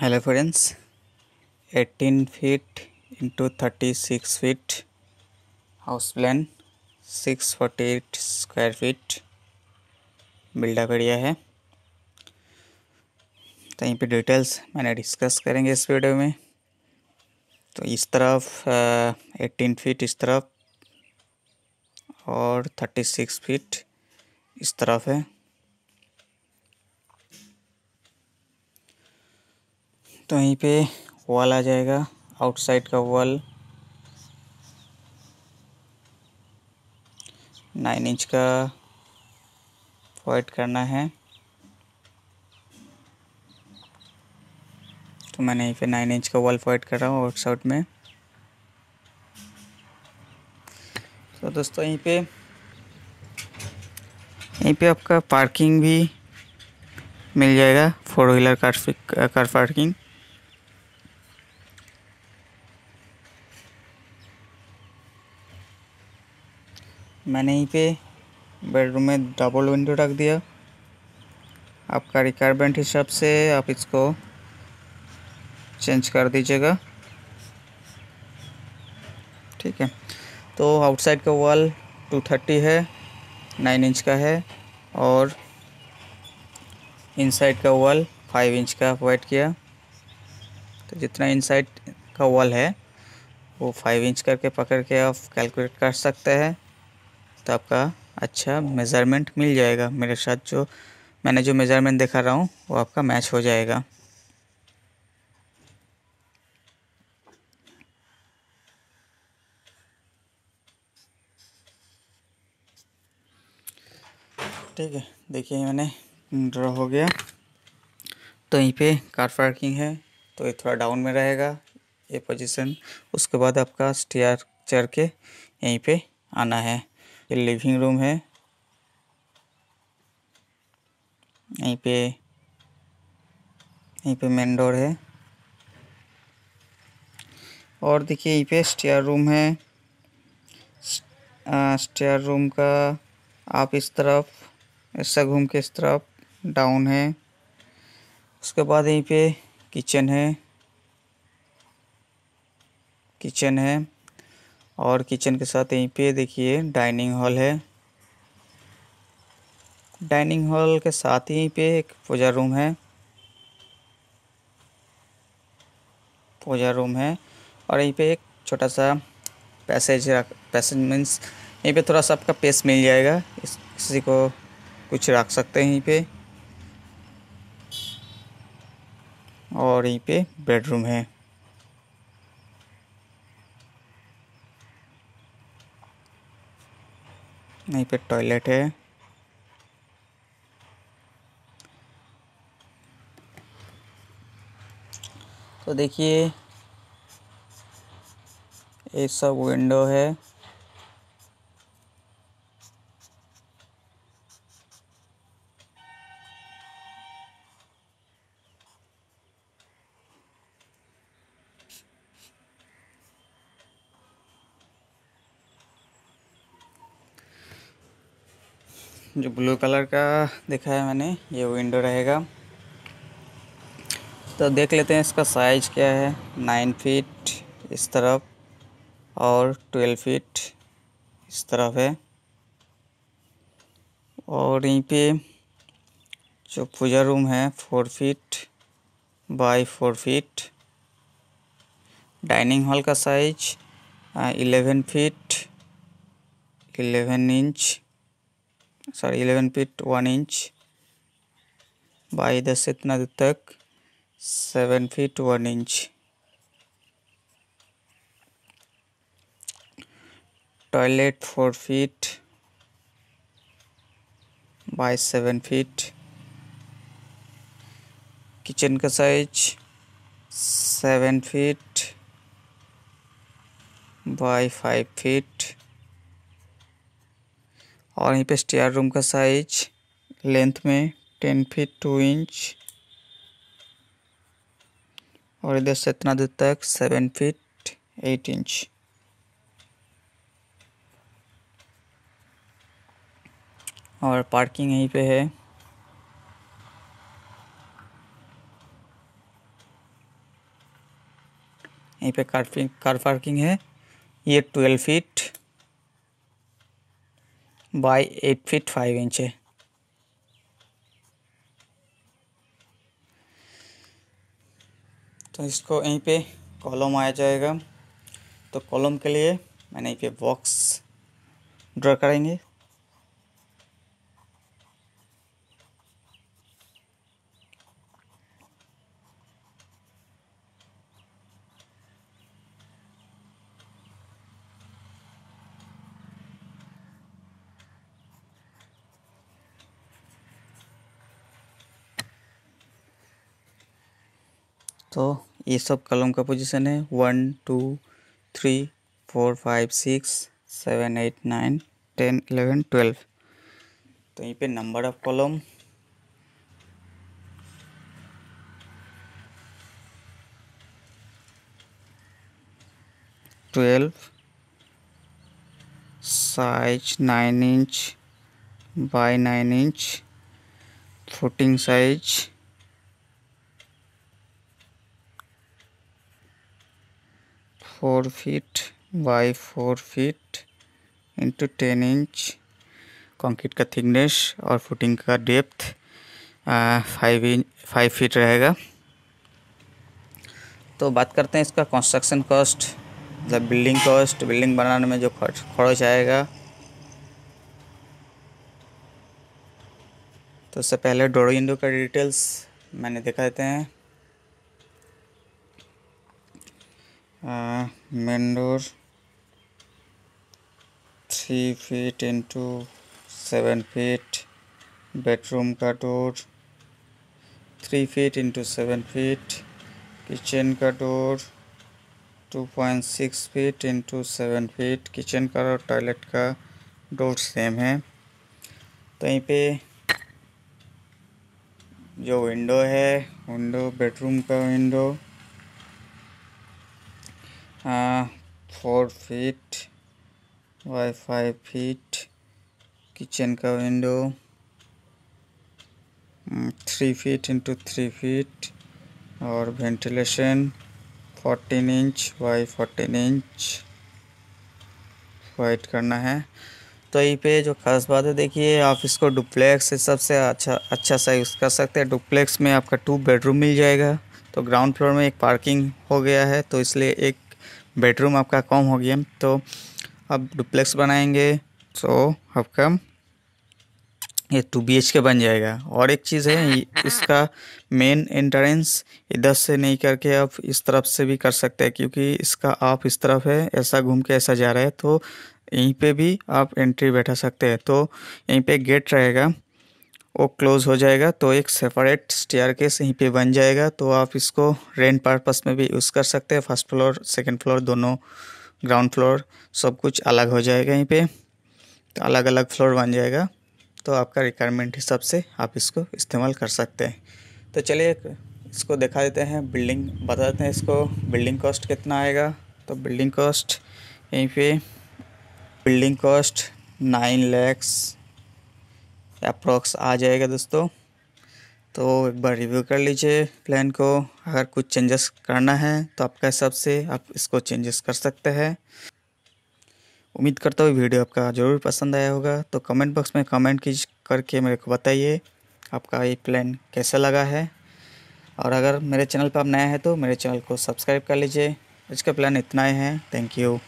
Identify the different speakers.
Speaker 1: hello friends 18 feet into thirty six feet house plan six forty eight square feet buildup area है तो यहीं पे details मैंने discuss करेंगे इस वीडियो में तो इस तरफ एटीन फीट इस तरफ और थर्टी सिक्स फीट इस तरफ है तो यहीं पे वॉल आ जाएगा आउटसाइड का वॉल नाइन इंच का वाइट करना है तो मैंने यहीं पे नाइन इंच का वॉल वाइट कर रहा हूँ आउटसाइड में तो दोस्तों यहीं पे यहीं पे आपका पार्किंग भी मिल जाएगा four wheeler car car parking मैंने यहीं पे बेडरूम में डबल विंडो रख दिया आपका रिक्वायरमेंट हिसाब से आप इसको चेंज कर दीजिएगा ठीक है तो आउटसाइड का वॉल टू थर्टी है नाइन इंच का है और इनसाइड का वॉल फाइव इंच का वाइट किया तो जितना इनसाइड का वॉल है वो फाइव इंच करके पकड़ के आप कैलकुलेट कर सकते हैं तो आपका अच्छा मेज़रमेंट मिल जाएगा मेरे साथ जो मैंने जो मेज़रमेंट दिखा रहा हूँ वो आपका मैच हो जाएगा ठीक है देखिए मैंने ड्रॉ हो गया तो यहीं पे कार पार्किंग है तो ये थोड़ा डाउन में रहेगा ये पोजीशन उसके बाद आपका स्टेयर चढ़ के यहीं पे आना है ये लिविंग रूम है यहीं पे यहीं पे मेन डोर है और देखिए यहीं पे स्टेयर रूम है स्टेयर रूम का आप इस तरफ ऐसा घूम के इस तरफ डाउन है उसके बाद यहीं पे किचन है किचन है और किचन के साथ यहीं पे देखिए डाइनिंग हॉल है डाइनिंग हॉल के साथ यहीं पे एक पूजा रूम है पूजा रूम है और यहीं पे एक छोटा सा पैसेज रख पैसेज मीन्स यहीं पे थोड़ा सा आपका पेस मिल जाएगा इस किसी को कुछ रख सकते हैं यहीं पे और यहीं पे बेडरूम है यहीं पे टॉयलेट है तो देखिए ये सब विंडो है जो ब्लू कलर का देखा है मैंने ये विंडो रहेगा तो देख लेते हैं इसका साइज़ क्या है नाइन फीट इस तरफ और ट्वेल्व फीट इस तरफ है और यहीं पे जो पूजा रूम है four feet by four feet dining hall का size eleven feet eleven inch sorry eleven feet one inch by दस इतना दूर तक seven feet one inch toilet four feet by seven feet kitchen का size seven feet by five feet और यहीं पे stair room का साइज लेंथ में टेन फीट टू इंच और इधर से इतना दूर तक सेवन फीट एट इंच और पार्किंग यहीं पे है यहीं पे कार पार्किंग है ये twelve feet by eight feet five inch है तो इसको यहीं पे कॉलम आया जाएगा तो कॉलम के लिए मैंने यहीं पे बॉक्स ड्रा करेंगे तो ये सब कलम का पोजीशन है one two three four five six seven eight nine ten eleven twelve तो यहीं पे number of column twelve size nine inch by nine inch footing size four feet by four feet into ten inch concrete का thickness और footing का depth five inch five feet रहेगा तो बात करते हैं इसका कंस्ट्रक्शन कॉस्ट मतलब बिल्डिंग कॉस्ट बिल्डिंग बनाने में जो खर्च खर्च आएगा तो उससे पहले डोरो इंडो का डिटेल्स मैंने दिखा देते हैं main door three feet into seven feet bedroom का door three feet into seven feet kitchen का door two point six feet into seven feet kitchen का और टॉयलेट का डोर सेम है कहीं तो पे जो विंडो है विंडो बेडरूम का window four feet by five feet kitchen का window three feet into three feet और ventilation fourteen inch by fourteen inch white करना है तो ये पे जो खास बात है देखिए आप इसको डुप्लेक्स इस सबसे अच्छा अच्छा सा यूज़ कर सकते हैं डुप्लेक्स में आपका टू बेडरूम मिल जाएगा तो ग्राउंड फ्लोर में एक पार्किंग हो गया है तो इसलिए एक बेडरूम आपका कम हो गया तो अब डुप्लेक्स बनाएंगे तो आपका ये टू बी के बन जाएगा और एक चीज़ है इसका मेन एंट्रेंस इधर से नहीं करके आप इस तरफ से भी कर सकते हैं क्योंकि इसका आप इस तरफ है ऐसा घूम के ऐसा जा रहा है तो यहीं पे भी आप एंट्री बैठा सकते हैं तो यहीं पे गेट रहेगा वो क्लोज़ हो जाएगा तो एक सेपरेट स्टेयर केस यहीं पे बन जाएगा तो आप इसको रेंट पर्पस में भी यूज़ कर सकते हैं फर्स्ट फ्लोर सेकंड फ्लोर दोनों ग्राउंड फ्लोर सब कुछ अलग हो जाएगा यहीं पे तो अलग अलग फ्लोर बन जाएगा तो आपका रिक्वायरमेंट हिसाब से आप इसको इस्तेमाल कर सकते हैं तो चलिए इसको दिखा देते हैं बिल्डिंग बता देते हैं इसको बिल्डिंग कॉस्ट कितना आएगा तो बिल्डिंग कॉस्ट यहीं पर building cost nine lakhs approx आ जाएगा दोस्तों तो एक बार रिव्यू कर लीजिए प्लान को अगर कुछ चेंजेस करना है तो आपके हिसाब से आप इसको चेंजेस कर सकते हैं उम्मीद करता हूँ वीडियो आपका ज़रूर पसंद आया होगा तो कमेंट बॉक्स में कमेंट कीज करके मेरे को बताइए आपका ये प्लान कैसा लगा है और अगर मेरे चैनल पर आप नया है तो मेरे चैनल को सब्सक्राइब कर लीजिए आज का प्लान इतना ही है थैंक यू